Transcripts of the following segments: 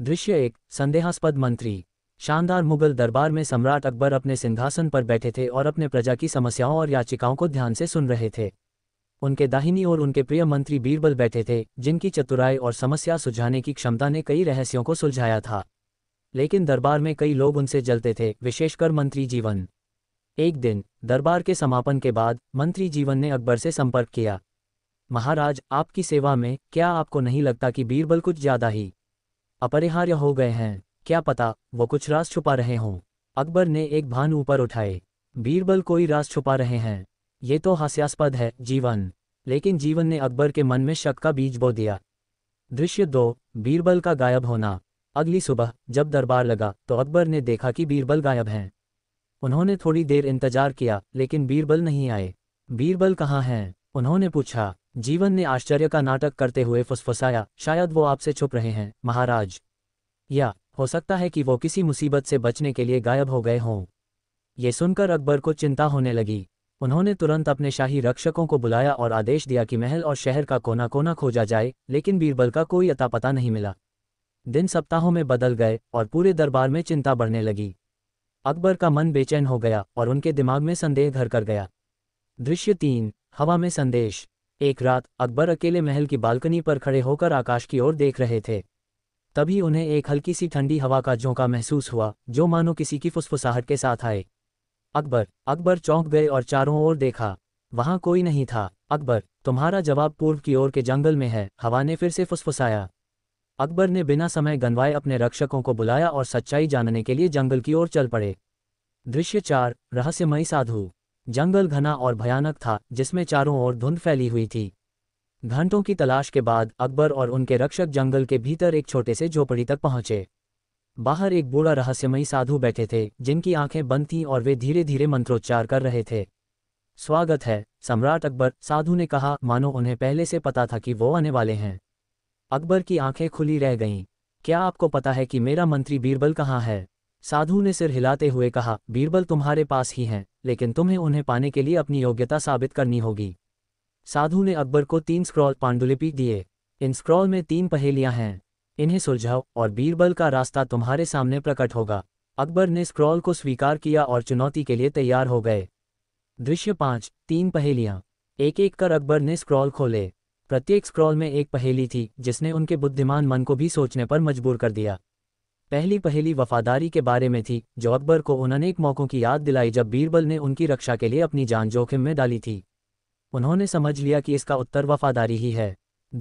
दृश्य एक संदेहास्पद मंत्री शानदार मुगल दरबार में सम्राट अकबर अपने सिंहासन पर बैठे थे और अपने प्रजा की समस्याओं और याचिकाओं को ध्यान से सुन रहे थे उनके दाहिनी और उनके प्रिय मंत्री बीरबल बैठे थे जिनकी चतुराई और समस्या सुलझाने की क्षमता ने कई रहस्यों को सुलझाया था लेकिन दरबार में कई लोग उनसे जलते थे विशेषकर मंत्री जीवन एक दिन दरबार के समापन के बाद मंत्री जीवन ने अकबर से संपर्क किया महाराज आपकी सेवा में क्या आपको नहीं लगता कि बीरबल कुछ ज्यादा ही अपरिहार्य हो गए हैं क्या पता वो कुछ रास छुपा रहे हों अकबर ने एक भान ऊपर उठाए बीरबल कोई रास छुपा रहे हैं ये तो हास्यास्पद है जीवन लेकिन जीवन ने अकबर के मन में शक का बीज बो दिया दृश्य दो बीरबल का गायब होना अगली सुबह जब दरबार लगा तो अकबर ने देखा कि बीरबल गायब हैं उन्होंने थोड़ी देर इंतजार किया लेकिन बीरबल नहीं आए बीरबल कहाँ हैं उन्होंने पूछा जीवन ने आश्चर्य का नाटक करते हुए फुसफुसाया शायद वो आपसे छुप रहे हैं महाराज या हो सकता है कि वो किसी मुसीबत से बचने के लिए गायब हो गए हों ये सुनकर अकबर को चिंता होने लगी उन्होंने तुरंत अपने शाही रक्षकों को बुलाया और आदेश दिया कि महल और शहर का कोना कोना खोजा जाए लेकिन बीरबल का कोई अता पता नहीं मिला दिन सप्ताहों में बदल गए और पूरे दरबार में चिंता बढ़ने लगी अकबर का मन बेचैन हो गया और उनके दिमाग में संदेह घर कर गया दृश्य तीन हवा में संदेश एक रात अकबर अकेले महल की बालकनी पर खड़े होकर आकाश की ओर देख रहे थे तभी उन्हें एक हल्की सी ठंडी हवा का झोंका महसूस हुआ जो मानो किसी की फुसफुसाहट के साथ आए अकबर अकबर चौंक गए और चारों ओर देखा वहां कोई नहीं था अकबर तुम्हारा जवाब पूर्व की ओर के जंगल में है हवा ने फिर से फुसफुसाया अकबर ने बिना समय गनवाए अपने रक्षकों को बुलाया और सच्चाई जानने के लिए जंगल की ओर चल पड़े दृश्य चार रहस्यमयी साधु जंगल घना और भयानक था जिसमें चारों ओर धुंध फैली हुई थी घंटों की तलाश के बाद अकबर और उनके रक्षक जंगल के भीतर एक छोटे से झोपड़ी तक पहुंचे बाहर एक बूढ़ा रहस्यमयी साधु बैठे थे जिनकी आंखें बंद थीं और वे धीरे धीरे मंत्रोच्चार कर रहे थे स्वागत है सम्राट अकबर साधु ने कहा मानो उन्हें पहले से पता था कि वो आने वाले हैं अकबर की आंखें खुली रह गईं क्या आपको पता है कि मेरा मंत्री बीरबल कहाँ है साधु ने सिर हिलाते हुए कहा बीरबल तुम्हारे पास ही हैं लेकिन तुम्हें उन्हें पाने के लिए अपनी योग्यता साबित करनी होगी साधु ने अकबर को तीन स्क्रॉल पांडुलिपि दिए इन स्क्रॉल में तीन पहेलियां हैं इन्हें सुलझाओ और बीरबल का रास्ता तुम्हारे सामने प्रकट होगा अकबर ने स्क्रॉल को स्वीकार किया और चुनौती के लिए तैयार हो गए दृश्य पांच तीन पहेलियाँ एक एक कर अकबर ने स्क्रॉल खोले प्रत्येक स्क्रॉल में एक पहेली थी जिसने उनके बुद्धिमान मन को भी सोचने पर मजबूर कर दिया पहली पहली वफादारी के बारे में थी जो अकबर को उन अनेक मौक़ों की याद दिलाई जब बीरबल ने उनकी रक्षा के लिए अपनी जान जोखिम में डाली थी उन्होंने समझ लिया कि इसका उत्तर वफादारी ही है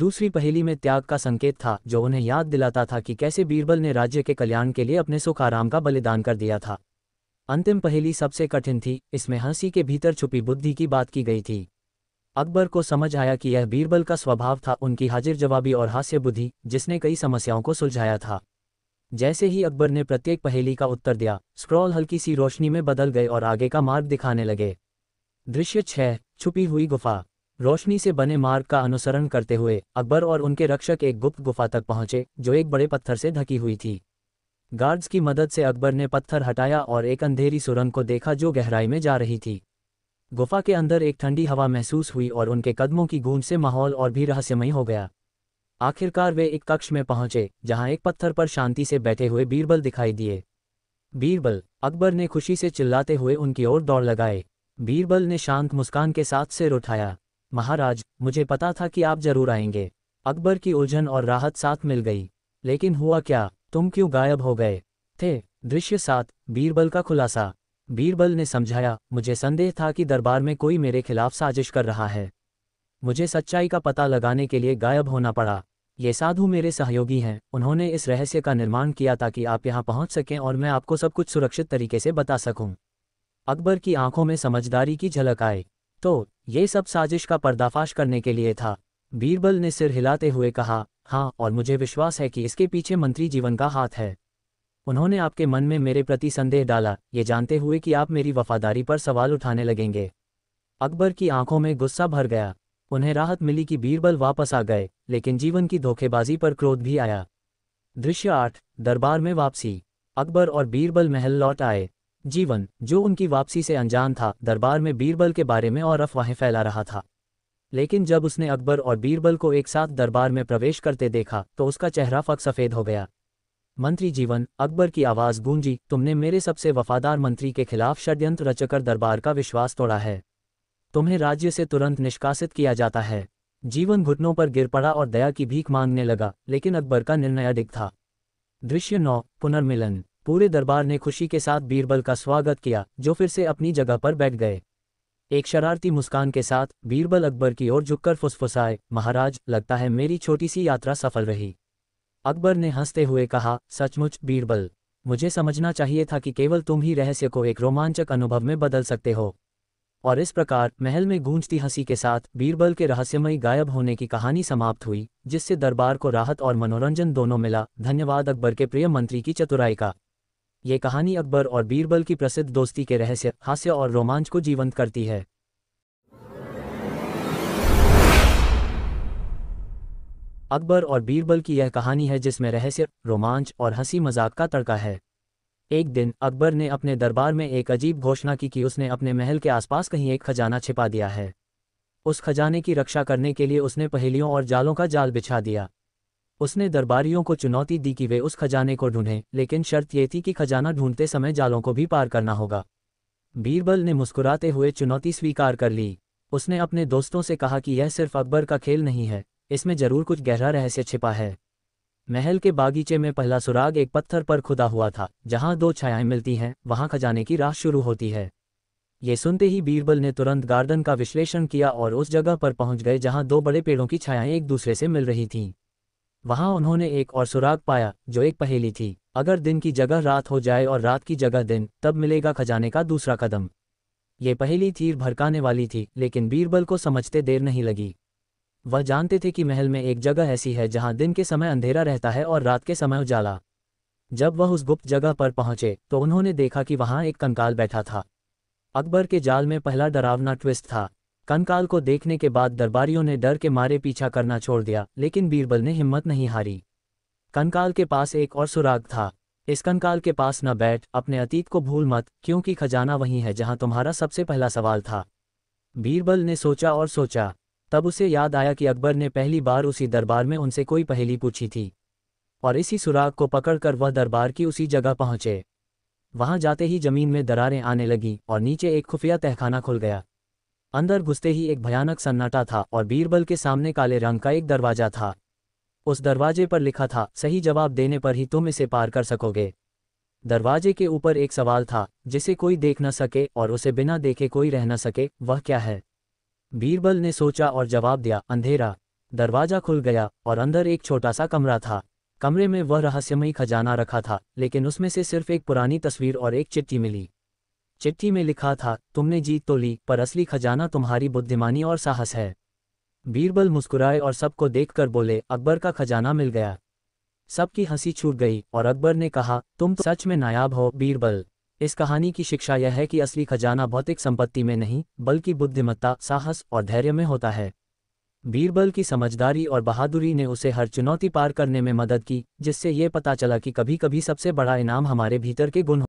दूसरी पहेली में त्याग का संकेत था जो उन्हें याद दिलाता था कि कैसे बीरबल ने राज्य के कल्याण के लिए अपने सुखाराम का बलिदान कर दिया था अंतिम पहेली सबसे कठिन थी इसमें हंसी के भीतर छुपी बुद्धि की बात की गई थी अकबर को समझ आया कि यह बीरबल का स्वभाव था उनकी हाजिर जवाबी और हास्य बुद्धि जिसने कई समस्याओं को सुलझाया था जैसे ही अकबर ने प्रत्येक पहेली का उत्तर दिया स्क्रॉल हल्की सी रोशनी में बदल गए और आगे का मार्ग दिखाने लगे दृश्य छह छुपी हुई गुफा रोशनी से बने मार्ग का अनुसरण करते हुए अकबर और उनके रक्षक एक गुप्त गुफा तक पहुंचे जो एक बड़े पत्थर से ढकी हुई थी गार्ड्स की मदद से अकबर ने पत्थर हटाया और एक अंधेरी सुरंग को देखा जो गहराई में जा रही थी गुफा के अंदर एक ठंडी हवा महसूस हुई और उनके कदमों की गूंज से माहौल और भी रहस्यमयी हो गया आखिरकार वे एक कक्ष में पहुंचे जहां एक पत्थर पर शांति से बैठे हुए बीरबल दिखाई दिए बीरबल अकबर ने खुशी से चिल्लाते हुए उनकी ओर दौड़ लगाए बीरबल ने शांत मुस्कान के साथ सिर उठाया महाराज मुझे पता था कि आप जरूर आएंगे अकबर की उलझन और राहत साथ मिल गई लेकिन हुआ क्या तुम क्यों गायब हो गए थे दृश्य साथ बीरबल का खुलासा बीरबल ने समझाया मुझे संदेह था कि दरबार में कोई मेरे खिलाफ साजिश कर रहा है मुझे सच्चाई का पता लगाने के लिए गायब होना पड़ा ये साधु मेरे सहयोगी हैं उन्होंने इस रहस्य का निर्माण किया ताकि आप यहाँ पहुँच सकें और मैं आपको सब कुछ सुरक्षित तरीके से बता सकूँ अकबर की आंखों में समझदारी की झलक आए तो ये सब साजिश का पर्दाफाश करने के लिए था बीरबल ने सिर हिलाते हुए कहा हाँ और मुझे विश्वास है कि इसके पीछे मंत्री जीवन का हाथ है उन्होंने आपके मन में मेरे प्रति संदेह डाला ये जानते हुए कि आप मेरी वफादारी पर सवाल उठाने लगेंगे अकबर की आंखों में गुस्सा भर गया उन्हें राहत मिली कि बीरबल वापस आ गए लेकिन जीवन की धोखेबाजी पर क्रोध भी आया दृश्य आठ दरबार में वापसी अकबर और बीरबल महल लौट आए जीवन जो उनकी वापसी से अनजान था दरबार में बीरबल के बारे में और अफवाहें फैला रहा था लेकिन जब उसने अकबर और बीरबल को एक साथ दरबार में प्रवेश करते देखा तो उसका चेहरा फक सफेद हो गया मंत्री जीवन अकबर की आवाज़ गूंजी तुमने मेरे सबसे वफादार मंत्री के खिलाफ षड्यंत्र रचकर दरबार का विश्वास तोड़ा है तुम्हें राज्य से तुरंत निष्कासित किया जाता है जीवन घुटनों पर गिर पड़ा और दया की भीख मांगने लगा लेकिन अकबर का निर्णय अधिक था दृश्य नौ पुनर्मिलन पूरे दरबार ने खुशी के साथ बीरबल का स्वागत किया जो फिर से अपनी जगह पर बैठ गए एक शरारती मुस्कान के साथ बीरबल अकबर की ओर झुककर फुसफुसाए महाराज लगता है मेरी छोटी सी यात्रा सफल रही अकबर ने हंसते हुए कहा सचमुच बीरबल मुझे समझना चाहिए था कि केवल तुम ही रहस्य को एक रोमांचक अनुभव में बदल सकते हो और इस प्रकार महल में गूंजती हंसी के साथ बीरबल के रहस्यमयी गायब होने की कहानी समाप्त हुई जिससे दरबार को राहत और मनोरंजन दोनों मिला धन्यवाद अकबर के प्रिय मंत्री की चतुराई का ये कहानी अकबर और बीरबल की प्रसिद्ध दोस्ती के रहस्य हास्य और रोमांच को जीवंत करती है अकबर और बीरबल की यह कहानी है जिसमें रहस्य रोमांच और हंसी मजाक का तड़का है एक दिन अकबर ने अपने दरबार में एक अजीब घोषणा की कि उसने अपने महल के आसपास कहीं एक खजाना छिपा दिया है उस खजाने की रक्षा करने के लिए उसने पहेलियों और जालों का जाल बिछा दिया उसने दरबारियों को चुनौती दी कि वे उस खजाने को ढूंढें लेकिन शर्त ये थी कि खजाना ढूंढते समय जालों को भी पार करना होगा बीरबल ने मुस्कुराते हुए चुनौती स्वीकार कर ली उसने अपने दोस्तों से कहा कि यह सिर्फ अकबर का खेल नहीं है इसमें जरूर कुछ गहरा रहस्य छिपा है महल के बागीचे में पहला सुराग एक पत्थर पर खुदा हुआ था जहां दो छायाएं मिलती हैं वहां खजाने की राह शुरू होती है ये सुनते ही बीरबल ने तुरंत गार्डन का विश्लेषण किया और उस जगह पर पहुंच गए जहां दो बड़े पेड़ों की छायाएं एक दूसरे से मिल रही थीं वहां उन्होंने एक और सुराग पाया जो एक पहेली थी अगर दिन की जगह रात हो जाए और रात की जगह दिन तब मिलेगा खजाने का दूसरा कदम ये पहेली थीर भड़काने वाली थी लेकिन बीरबल को समझते देर नहीं लगी वह जानते थे कि महल में एक जगह ऐसी है जहां दिन के समय अंधेरा रहता है और रात के समय उजाला जब वह उस गुप्त जगह पर पहुंचे तो उन्होंने देखा कि वहां एक कंकाल बैठा था अकबर के जाल में पहला डरावना ट्विस्ट था कंकाल को देखने के बाद दरबारियों ने डर के मारे पीछा करना छोड़ दिया लेकिन बीरबल ने हिम्मत नहीं हारी कंकाल के पास एक और सुराग था इस कंकाल के पास न बैठ अपने अतीत को भूल मत क्योंकि खजाना वहीं है जहां तुम्हारा सबसे पहला सवाल था बीरबल ने सोचा और सोचा तब उसे याद आया कि अकबर ने पहली बार उसी दरबार में उनसे कोई पहेली पूछी थी और इसी सुराग को पकड़कर वह दरबार की उसी जगह पहुंचे वहां जाते ही जमीन में दरारें आने लगीं और नीचे एक खुफिया तहखाना खुल गया अंदर घुसते ही एक भयानक सन्नाटा था और बीरबल के सामने काले रंग का एक दरवाजा था उस दरवाजे पर लिखा था सही जवाब देने पर ही तुम इसे पार कर सकोगे दरवाजे के ऊपर एक सवाल था जिसे कोई देख न सके और उसे बिना देखे कोई रह न सके वह क्या है बीरबल ने सोचा और जवाब दिया अंधेरा दरवाजा खुल गया और अंदर एक छोटा सा कमरा था कमरे में वह रहस्यमयी खजाना रखा था लेकिन उसमें से सिर्फ एक पुरानी तस्वीर और एक चिट्ठी मिली चिट्ठी में लिखा था तुमने जीत तो ली पर असली खजाना तुम्हारी बुद्धिमानी और साहस है बीरबल मुस्कुराए और सबको देखकर बोले अकबर का खजाना मिल गया सबकी हंसी छूट गई और अकबर ने कहा तुम तो सच में नायाब हो बीरबल इस कहानी की शिक्षा यह है कि असली खजाना भौतिक संपत्ति में नहीं बल्कि बुद्धिमत्ता साहस और धैर्य में होता है बीरबल की समझदारी और बहादुरी ने उसे हर चुनौती पार करने में मदद की जिससे ये पता चला कि कभी कभी सबसे बड़ा इनाम हमारे भीतर के गुण